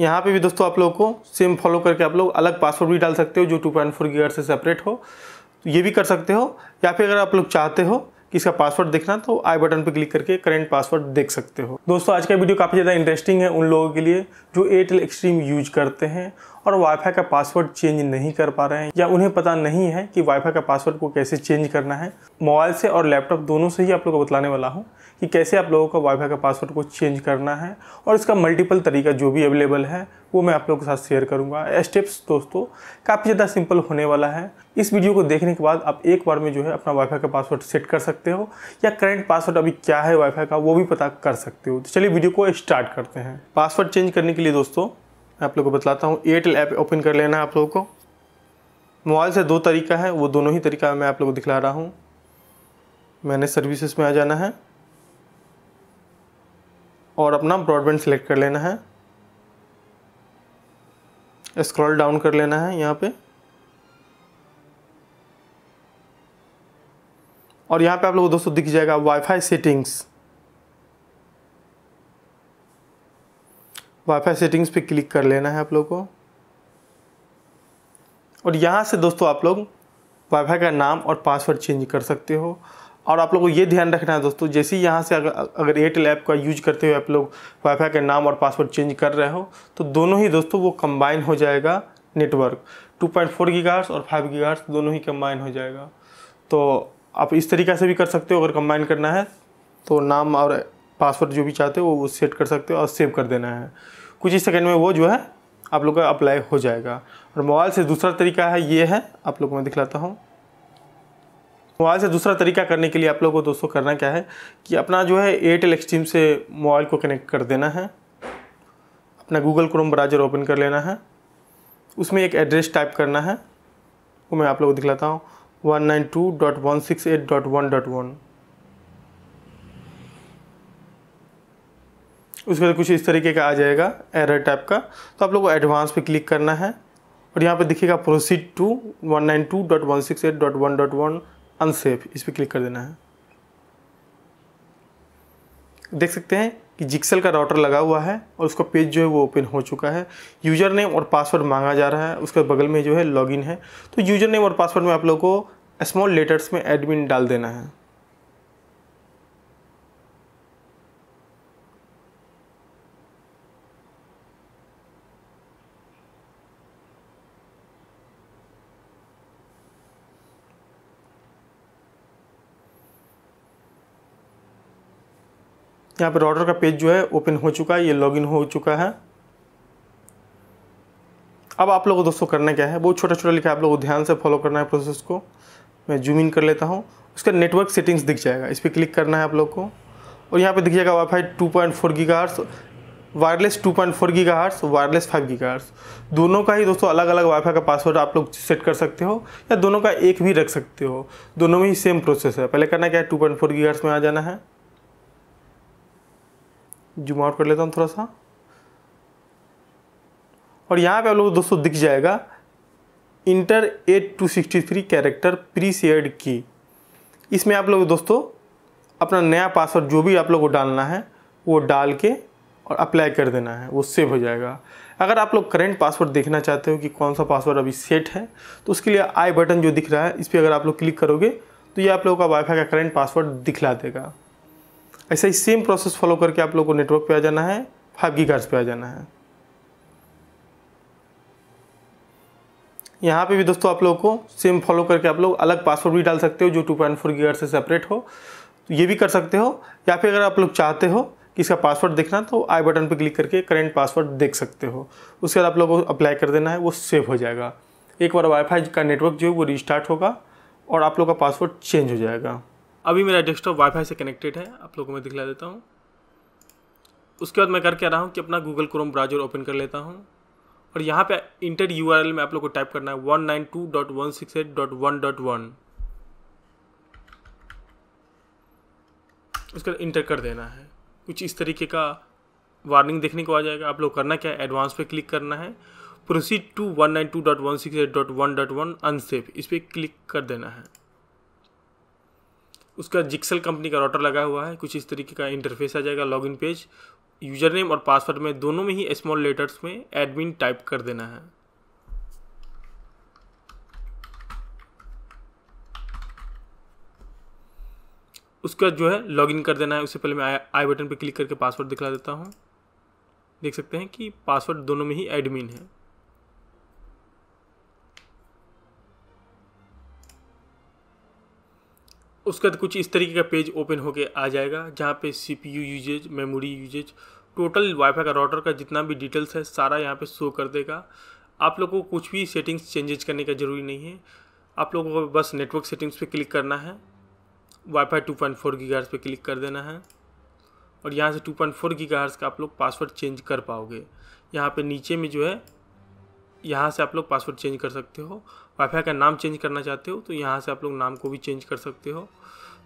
यहाँ पे भी दोस्तों आप लोगों को सेम फॉलो करके आप लोग अलग पासवर्ड भी डाल सकते हो जो टू पॉइंट फोर से सेपरेट हो तो ये भी कर सकते हो या फिर अगर आप लोग चाहते हो कि इसका पासवर्ड देखना तो आई बटन पर क्लिक करके करेंट पासवर्ड देख सकते हो दोस्तों आज का वीडियो काफ़ी ज़्यादा इंटरेस्टिंग है उन लोगों के लिए जो एयरटेल एक्सट्रीम यूज करते हैं और वाईफाई का पासवर्ड चेंज नहीं कर पा रहे हैं या उन्हें पता नहीं है कि वाईफाई का पासवर्ड को कैसे चेंज करना है मोबाइल से और लैपटॉप दोनों से ही आप लोगों को बतलाने वाला हूँ कि कैसे आप लोगों का वाईफाई का पासवर्ड को चेंज करना है और इसका मल्टीपल तरीका जो भी अवेलेबल है वो मैं आप लोगों के साथ शेयर करूँगा स्टेप्स दोस्तों काफ़ी ज़्यादा सिंपल होने वाला है इस वीडियो को देखने के बाद आप एक बार में जो है अपना वाईफाई का पासवर्ड सेट कर सकते हो या करंट पासवर्ड अभी क्या है वाईफाई का वो भी पता कर सकते हो तो चलिए वीडियो को स्टार्ट करते हैं पासवर्ड चेंज करने के लिए दोस्तों मैं आप लोग को बताता हूँ एयरटेल ऐप ओपन कर लेना है आप लोगों को मोबाइल से दो तरीका है वो दोनों ही तरीका मैं आप लोग को दिखला रहा हूँ मैंने सर्विसेज में आ जाना है और अपना ब्रॉडबैंड सेलेक्ट कर लेना है स्क्रॉल डाउन कर लेना है यहाँ पे और यहाँ पे आप लोगों को दोस्तों दिख जाएगा वाईफाई सेटिंग्स वाईफाई सेटिंग्स पे क्लिक कर लेना है आप लोग को और यहाँ से दोस्तों आप लोग वाईफाई का नाम और पासवर्ड चेंज कर सकते हो और आप लोग को ये ध्यान रखना है दोस्तों जैसे ही यहाँ से अगर अगर एयरटेल ऐप का यूज करते हुए आप लोग वाईफाई का नाम और पासवर्ड चेंज कर रहे हो तो दोनों ही दोस्तों वो कंबाइन हो जाएगा नेटवर्क 2.4 पॉइंट और 5 गीगार्स दोनों ही कंबाइन हो जाएगा तो आप इस तरीके से भी कर सकते हो अगर कंबाइन करना है तो नाम और पासवर्ड जो भी चाहते हो वो सेट कर सकते हो और सेव कर देना है कुछ ही सेकेंड में वो जो है आप लोग का अप्लाई हो जाएगा और मोबाइल से दूसरा तरीका है ये है आप लोग को मैं दिखलाता हूँ मोबाइल से दूसरा तरीका करने के लिए आप लोग को दोस्तों करना क्या है कि अपना जो है एयरटेल एक्सट्रीम से मोबाइल को कनेक्ट कर देना है अपना गूगल क्रोम ब्राउजर ओपन कर लेना है उसमें एक एड्रेस टाइप करना है वो मैं आप लोग को दिखलाता हूँ 192.168.1.1 उसके बाद कुछ इस तरीके का आ जाएगा एरर टाइप का तो आप लोग को एडवांस पे क्लिक करना है और यहाँ पे दिखेगा प्रोसीड टू 192.168.1.1 अनसेफ इस पर क्लिक कर देना है देख सकते हैं कि जिक्सल का राउटर लगा हुआ है और उसका पेज जो है वो ओपन हो चुका है यूज़र नेम और पासवर्ड मांगा जा रहा है उसके बगल में जो है लॉगिन है तो यूज़र नेम और पासवर्ड में आप लोग को स्मॉल लेटर्स में एडमिन डाल देना है यहाँ पर ऑर्डर का पेज जो है ओपन हो चुका है ये लॉगिन हो चुका है अब आप लोगों को दोस्तों करना क्या है बहुत छोटा छोटा लिखा है आप लोगों को ध्यान से फॉलो करना है प्रोसेस को मैं जूम इन कर लेता हूँ उसका नेटवर्क सेटिंग्स दिख जाएगा इस पर क्लिक करना है आप लोग को और यहाँ पे दिख जाएगा wifi 2.4 point wireless 2.4 point wireless 5 giga दोनों का ही दोस्तों अलग अलग वाईफाई का पासवर्ड आप लोग सेट कर सकते हो या दोनों का एक भी रख सकते हो दोनों में ही सेम प्रोसेस है पहले करना क्या है टू पॉइंट में आ जाना है जूम आउट कर लेता हूँ थोड़ा सा और यहाँ पे आप लोग दोस्तों दिख जाएगा enter eight to sixty three character pre shared की इसमें आप लोग दोस्तों अपना नया पासवर्ड जो भी आप लोग को डालना है वो डाल के और अप्लाई कर देना है वो सेव हो जाएगा अगर आप लोग करेंट पासवर्ड देखना चाहते हो कि कौन सा पासवर्ड अभी सेट है तो उसके लिए आई बटन जो दिख रहा है इस पर अगर आप लोग क्लिक करोगे तो ये आप लोगों का वाईफाई का करेंट पासवर्ड दिखला देगा ऐसा ही सेम प्रोसेस फॉलो करके आप लोग को नेटवर्क पे आ जाना है फाइव जी पे आ जाना है यहाँ पे भी दोस्तों आप लोगों को सेम फॉलो करके आप लोग अलग पासवर्ड भी डाल सकते हो जो टू पॉइंट फोर गीगर से सेपरेट हो तो ये भी कर सकते हो या फिर अगर आप लोग चाहते हो कि इसका पासवर्ड देखना तो आई बटन पर क्लिक करके करेंट पासवर्ड देख सकते हो उसके बाद आप लोगों को अप्लाई कर देना है वो सेव हो जाएगा एक बार वाईफाई का नेटवर्क जो है वो रिस्टार्ट होगा और आप लोग का पासवर्ड चेंज हो जाएगा अभी मेरा डेस्कटॉप वाईफाई से कनेक्टेड है आप लोग को मैं दिखला देता हूँ उसके बाद मैं करके आ रहा हूँ कि अपना गूगल क्रोम ब्राउजर ओपन कर लेता हूँ और यहाँ पे इंटर यू में आप लोग को टाइप करना है one nine two dot one six eight dot one dot one उसके बाद इंटर कर देना है कुछ इस तरीके का वार्निंग देखने को आ जाएगा आप लोग करना क्या है एडवांस पे क्लिक करना है proceed to one nine two dot one six eight dot one dot one unsafe इस पर क्लिक कर देना है उसका जिक्सल कंपनी का राउटर लगा हुआ है कुछ इस तरीके का इंटरफेस आ जाएगा लॉग पेज यूजर नेम और पासवर्ड में दोनों में ही स्मॉल लेटर्स में एडमिन टाइप कर देना है उसका जो है लॉगिन कर देना है उससे पहले मैं आई बटन पर क्लिक करके पासवर्ड दिखला देता हूँ देख सकते हैं कि पासवर्ड दोनों में ही एडमिन है उसके बाद कुछ इस तरीके का पेज ओपन होके आ जाएगा जहाँ पे C P U uses memory uses total wifi का राउटर का जितना भी डिटेल्स है सारा यहाँ पे शो कर देगा आप लोगों को कुछ भी सेटिंग्स चेंजेज करने का ज़रूरी नहीं है आप लोगों को बस नेटवर्क सेटिंग्स पे क्लिक करना है वाईफाई टू पॉइंट पे क्लिक कर देना है और यहाँ से टू पॉइंट का आप लोग पासवर्ड चेंज कर पाओगे यहाँ पर नीचे में जो है यहाँ से आप लोग पासवर्ड चेंज कर सकते हो वाईफाई का नाम चेंज करना चाहते हो तो यहाँ से आप लोग नाम को भी चेंज कर सकते हो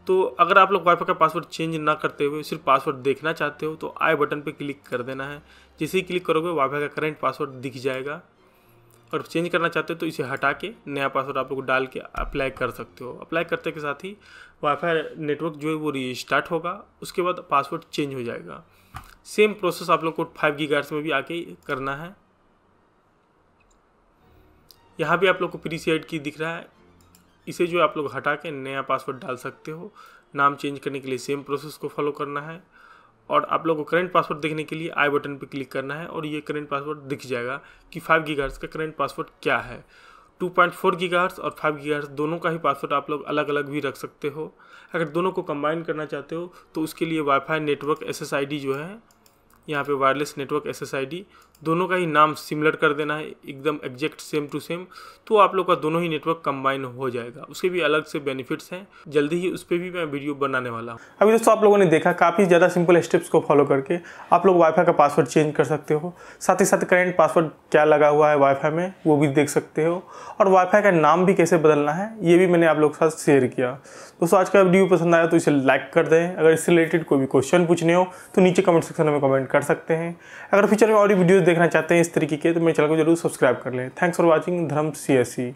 तो अगर आप लोग वाईफाई का पासवर्ड चेंज ना करते हुए सिर्फ पासवर्ड देखना चाहते हो तो आई बटन पर क्लिक कर देना है जैसे ही क्लिक करोगे वाईफाई का करेंट पासवर्ड दिख जाएगा और चेंज करना चाहते हो तो इसे हटा के नया पासवर्ड आप लोग डाल के अप्लाई कर सकते हो अप्लाई करते के साथ ही वाईफाई नेटवर्क जो है वो स्टार्ट होगा उसके बाद पासवर्ड चेंज हो जाएगा सेम प्रोसेस आप लोग को फाइव जी में भी आके करना है यहाँ भी आप लोग को प्रीसेट की दिख रहा है इसे जो आप लोग हटा के नया पासवर्ड डाल सकते हो नाम चेंज करने के लिए सेम प्रोसेस को फॉलो करना है और आप लोग को करंट पासवर्ड देखने के लिए आई बटन पर क्लिक करना है और ये करंट पासवर्ड दिख जाएगा कि फाइव गीगाहर्ट्ज का करंट पासवर्ड क्या है 2.4 गीगाहर्ट्ज और 5 गीगाहर्ट्ज दोनों का ही पासवर्ड आप लोग अलग अलग भी रख सकते हो अगर दोनों को कंबाइन करना चाहते हो तो उसके लिए वाईफाई नेटवर्क एस जो है यहाँ पर वायरलेस नेटवर्क एस दोनों का ही नाम सिमिलर कर देना है एकदम एग्जैक्ट सेम टू सेम तो आप लोग का दोनों ही नेटवर्क कंबाइन हो जाएगा उसके भी अलग से बेनिफिट्स हैं जल्दी ही उस पर भी मैं वीडियो बनाने वाला हूँ अभी दोस्तों आप लोगों ने देखा काफ़ी ज़्यादा सिंपल स्टेप्स को फॉलो करके आप लोग वाईफाई का पासवर्ड चेंज कर सकते हो साथ ही साथ करेंट पासवर्ड क्या लगा हुआ है वाईफाई में वो भी देख सकते हो और वाईफाई का नाम भी कैसे बदलना है ये भी मैंने आप लोग के साथ शेयर किया दोस्तों आज का वीडियो पसंद आया तो इसे लाइक कर दें अगर इससे रिलेटेड कोई भी क्वेश्चन पूछने हो तो नीचे कमेंट सेक्शन में कमेंट कर सकते हैं अगर फ्यूचर में और भी वीडियो देखना चाहते हैं इस तरीके के तो मेरे चैनल को जरूर सब्सक्राइब कर लें थैंक्स फॉर वॉचिंग धर्म सी